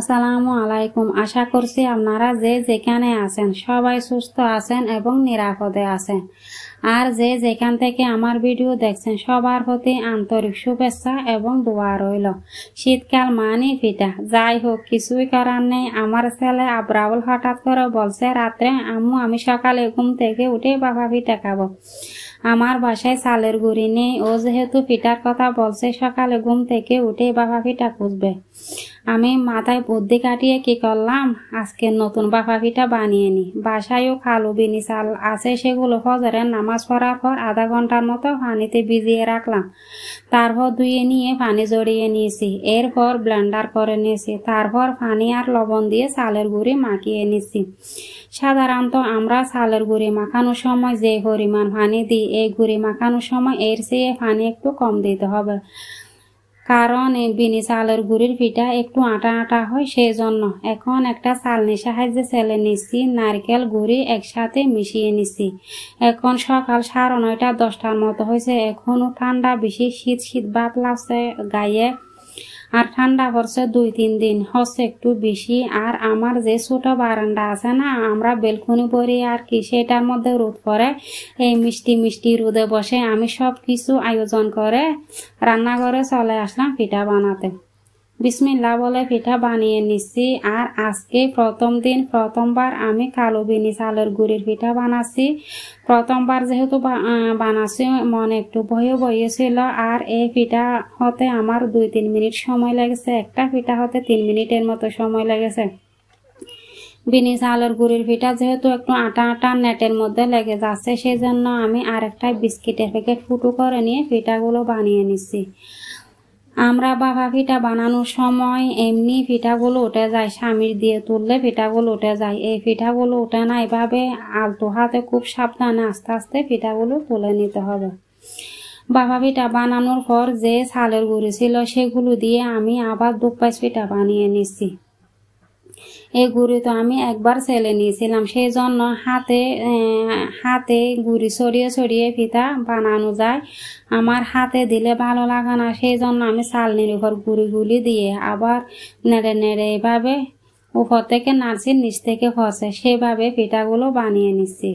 আসসালামু আলাইকুম আশা করছি আপনারা যে যেখানে আছেন সবাই সুস্থ আছেন এবং নিরাপদে আছেন আর যে যেখান থেকে আমার ভিডিও দেখছেন সবার প্রতি আন্তরিক শুভেচ্ছা এবং দোয়া রইল শীতকাল মানে পিঠা যাই হোক কিছুই করার নেই আমার ছেলে আবরাউল হঠাৎ করে বলছে রাত্রে আম্মু আমি সকালে ঘুম থেকে উঠে বাবা পিঠা খাবো আমার বাসায় চালের গুঁড়ি নেই ও যেহেতু পিঠার কথা বলছে সকালে ঘুম থেকে উঠে বাবা পিঠা খুঁজবে আমি মাথায় বুদ্ধি কাটিয়ে কি করলাম আজকে নতুন বাফা পিঠা বানিয়ে নি বাসায়ও খালু বিনি চাল আছে সেগুলো ফজরে নামাজ পড়ার পর আধা ঘন্টার মতো পানিতে ভিজিয়ে রাখলাম তারপর ধুয়ে নিয়ে পানি জড়িয়ে নিয়েছি এরপর ব্লেন্ডার করে নিয়েছি তারপর পানি আর লবণ দিয়ে চালের গুঁড়ি মাখিয়ে নিয়েছি সাধারণত আমরা চালের গুঁড়ি মাখানোর সময় যে পরিমাণ পানি দিই এই ঘুরে মাখানোর সময় এর চেয়ে পানি একটু কম দিতে হবে কারণ বিনি চালের গুঁড়ির পিঠা একটু আটা আটা হয় সেই জন্য এখন একটা চালনি সাহায্যে ছেলে নিচ্ছি নারকেল গুঁড়ি একসাথে মিশিয়ে নিচ্ছি এখন সকাল সাড়ে নয়টা দশটার মতো হয়েছে এখনও ঠান্ডা বেশি শীত শীত ভাব লাগছে গায়ে আর ঠান্ডা পড়ছে দুই তিন দিন হচ্ছে একটু বেশি আর আমার যে ছোট বারান্দা আছে না আমরা বেলকুনি পরি আর কি সেটার মধ্যে রোদ পরে এই মিষ্টি মিষ্টি রোদে বসে আমি সব কিছু আয়োজন করে রান্নাঘরে চলে আসলাম পিঠা বানাতে বিসমিল্লা বলে পিঠা বানিয়ে নিচ্ছি আর আজকে প্রথম দিন প্রথমবার আমি কালো বিনি চালের গুড়ির পিঠা বানাচ্ছি প্রথমবার যেহেতু বানাচ্ছি মনে একটু বয়ে ভয়ে ছিল আর এই পিঠা হতে আমার দুই তিন মিনিট সময় লেগেছে একটা পিঠা হতে তিন মিনিটের মতো সময় লেগেছে বিনি চালের গুড়ির পিঠা যেহেতু একটু আটা আটা নেটের মধ্যে লেগে যাচ্ছে সেজন্য আমি আরেকটা বিস্কিটের প্যাকেট ফুটো করে নিয়ে পিঠাগুলো বানিয়ে নিচ্ছি আমরা বাবা পিঠা বানানোর সময় এমনি পিঠাগুলো উঠে যায় স্বামীর দিয়ে তুললে পিঠাগুলো উঠে যায় এই পিঠাগুলো উঠে না এভাবে আলতো হাতে খুব সাবধানে আস্তে আস্তে পিঠাগুলো তুলে নিতে হবে বাবা পিঠা বানানোর পর যে ছালের গুঁড়ি ছিল সেগুলো দিয়ে আমি আবার দুপাশ পিঠা বানিয়ে নিছি এই গুড়ি তো আমি একবার ছেলে নিয়েছিলাম সেই জন্য হাতে হাতে গুড়ি ছড়িয়ে ছড়িয়ে ফিতা বানানো যায় আমার হাতে দিলে ভালো লাগে না সেই জন্য আমি চালনির উপর গুলি দিয়ে আবার নেড়ে নেড়ে এইভাবে উপর থেকে নাড়ছি নিচ থেকে ফসে সেভাবে পিঠাগুলো বানিয়ে নিচ্ছি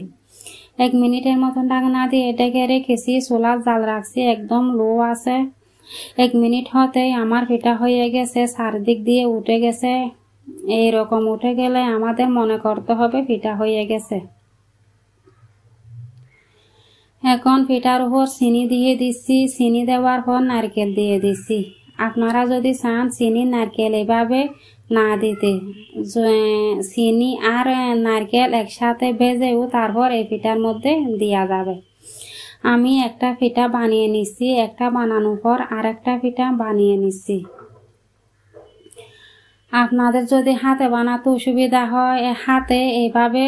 এক মিনিটের মতন ঢাকনা দিয়ে এটাকে রেখেছি চোলার জাল রাখছি একদম লো আছে এক মিনিট হতেই আমার পিঠা হয়ে গেছে চারদিক দিয়ে উঠে গেছে এই রকম উঠে গেলে আমাদের মনে করতে হবে পিঠা হয়ে গেছে এখন পিঠার উপর চিনি দিয়ে দিচ্ছি চিনি দেওয়ার পর নারকেল দিয়ে দিচ্ছি আপনারা যদি চান চিনি নারকেল এভাবে না দিতে চিনি আর নারকেল একসাথে ভেজেও তারপর এই পিঠার মধ্যে দেওয়া যাবে আমি একটা পিঠা বানিয়ে নিচ্ছি একটা বানানোর পর আর একটা পিঠা বানিয়ে নিচ্ছি আপনাদের যদি হাতে বানাতে অসুবিধা হয় হাতে এইভাবে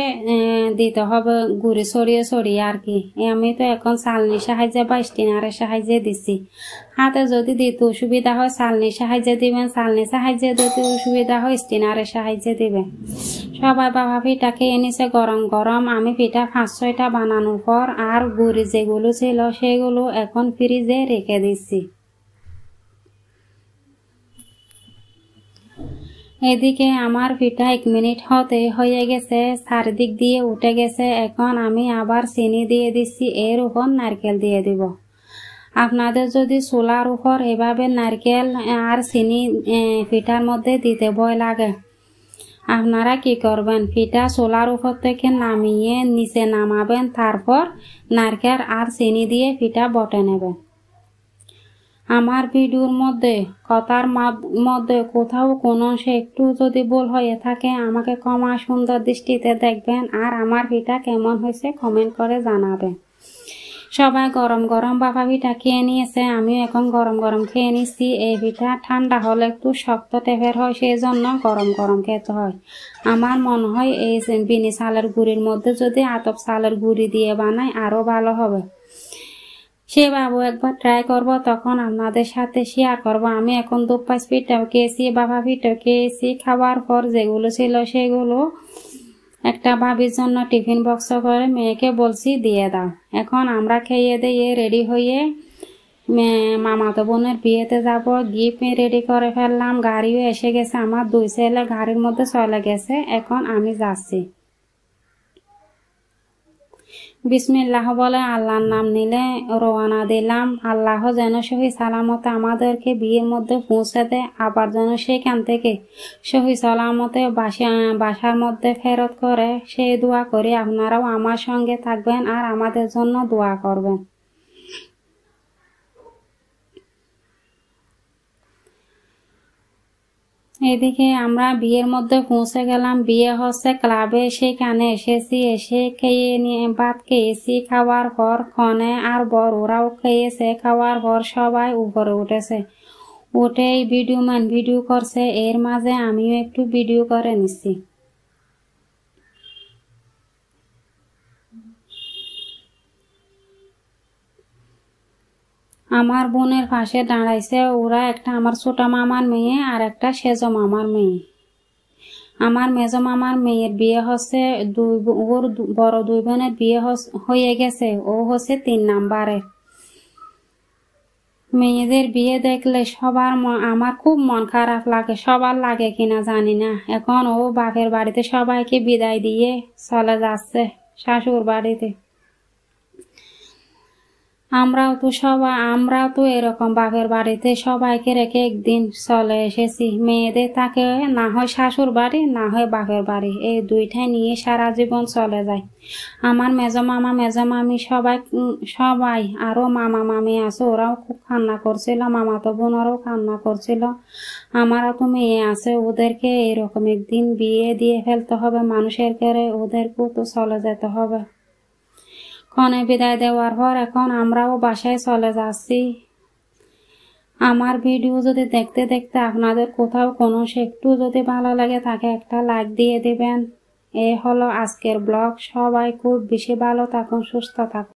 দিতে হবে গুড়ি সরিয়ে সরিয়ে আর কি আমি তো এখন চালনির সাহায্যে বা স্টিনারের সাহায্যে দিছি হাতে যদি দিতে অসুবিধা হয় চালনির সাহায্যে দিবেন চালনির সাহায্যে দিতে অসুবিধা হয় স্টিনারের সাহায্যে দিবেন সবাই বাবা পিঠা খেয়ে নিছে গরম গরম আমি পিঠা পাঁচ ছয়টা বানানোর পর আর গুড়ি যেগুলো ছিল সেগুলো এখন ফ্রিজে রেখে দিচ্ছি এদিকে আমার পিঠা এক মিনিট হতে হয়ে গেছে চারদিক দিয়ে উঠে গেছে এখন আমি আবার চিনি দিয়ে দিচ্ছি এর উপর নারকেল দিয়ে দিব আপনাদের যদি চোলার উপর এভাবে নারকেল আর চিনি পিঠার মধ্যে দিতে ভয় লাগে আপনারা কি করবেন পিঠা চোলার উপর থেকে নামিয়ে নিচে নামাবেন তারপর নারকেল আর চিনি দিয়ে পিঠা বটে নেবেন আমার ভিডিওর মধ্যে কথার মধ্যে কোথাও কোনো সে একটু যদি ভুল হয়ে থাকে আমাকে ক্ষমা সুন্দর দৃষ্টিতে দেখবেন আর আমার ভিটা কেমন হয়েছে কমেন্ট করে জানাবেন সবাই গরম গরম বাবা পিঠা খেয়ে নিয়েছে আমিও এখন গরম গরম খেয়ে নিচ্ছি এই পিঠা ঠান্ডা হলে একটু শক্ত টেপের হয় সেই জন্য গরম গরম খেতে হয় আমার মনে হয় এই বিনি চালের গুড়ির মধ্যে যদি আতপ চালের গুড়ি দিয়ে বানায় আরও ভালো হবে সে বাবু একবার ট্রাই করব তখন আপনাদের সাথে শেয়ার করব আমি এখন দু পাঁচ খেয়েছি বাবা পিঠাও খেয়েছি খাওয়ার পর যেগুলো ছিল সেগুলো একটা ভাবির জন্য টিফিন বক্স করে মেয়েকে বলছি দিয়ে দাও এখন আমরা খেয়ে দিয়ে রেডি হয়ে মামাতো বোনের বিয়েতে যাব গিফট রেডি করে ফেললাম গাড়িও এসে গেছে আমার দুই ছেলে গাড়ির মধ্যে চলে গেছে এখন আমি যাচ্ছি বিসমিল্লাহ বলে আল্লাহর নাম নিলে রওয়ানা দিলাম আল্লাহ যেন সহি সালামতে আমাদেরকে বিয়ের মধ্যে পৌঁছে দেয় আবার যেন সেখান থেকে সহি সালামতে বাসা বাসার মধ্যে ফেরত করে সেই দোয়া করে আপনারাও আমার সঙ্গে থাকবেন আর আমাদের জন্য দোয়া করবেন এদিকে আমরা বিয়ের মধ্যে পৌঁছে গেলাম বিয়ে হচ্ছে ক্লাবে সেখানে এসেছি এসে খেয়ে নিয়ে ভাত খেয়েছি খাওয়ার পর কনে আর বর ওরাও খেয়েছে খাওয়ার পর সবাই উপরে উঠেছে উঠে ভিডিও মান ভিডিও করছে এর মাঝে আমিও একটু ভিডিও করে নিচ্ছি আমার বোনের পাশে দাঁড়াইছে ওরা একটা আমার ছোট মামার মেয়ে আর একটা সেজ মামার মেয়ে আমার মেজ মামার মেয়ের বিয়ে হচ্ছে দুই ওর বড় দুই বোনের বিয়ে হয়ে গেছে ও হচ্ছে তিন নাম্বারের মেয়েদের বিয়ে দেখলে সবার আমার খুব মন খারাপ লাগে সবার লাগে কিনা জানি না এখন ও বাপের বাড়িতে সবাইকে বিদায় দিয়ে চলে যাচ্ছে শাশুর বাড়িতে আমরাও তো সবাই আমরাও তো এরকম বাপের বাড়িতে সবাইকে রেখে একদিন চলে এসেছি মেয়েদের তাকে না হয় শাশুর বাড়ি না হয় বাপের বাড়ি এই দুইটাই নিয়ে সারা জীবন চলে যায় আমার মেজো মামা মেজো মামি সবাই সবাই আরও মামা মামি আছে ওরাও খুব কান্না করছিল মামা তো বোনেরও কান্না করছিল আমারও তো মেয়ে আছে ওদেরকে এরকম একদিন বিয়ে দিয়ে ফেলতে হবে মানুষের কেড়ে ওদেরকেও তো চলে যেতে হবে কনে বিদায় দেওয়ার পর এখন আমরাও বাসায় চলে যাচ্ছি আমার ভিডিও যদি দেখতে দেখতে আপনাদের কোথাও কোনো একটু যদি ভালো লাগে তাকে একটা লাইক দিয়ে দেবেন এ হলো আজকের ব্লগ সবাই খুব বেশি ভালো থাকুন সুস্থ থাকুন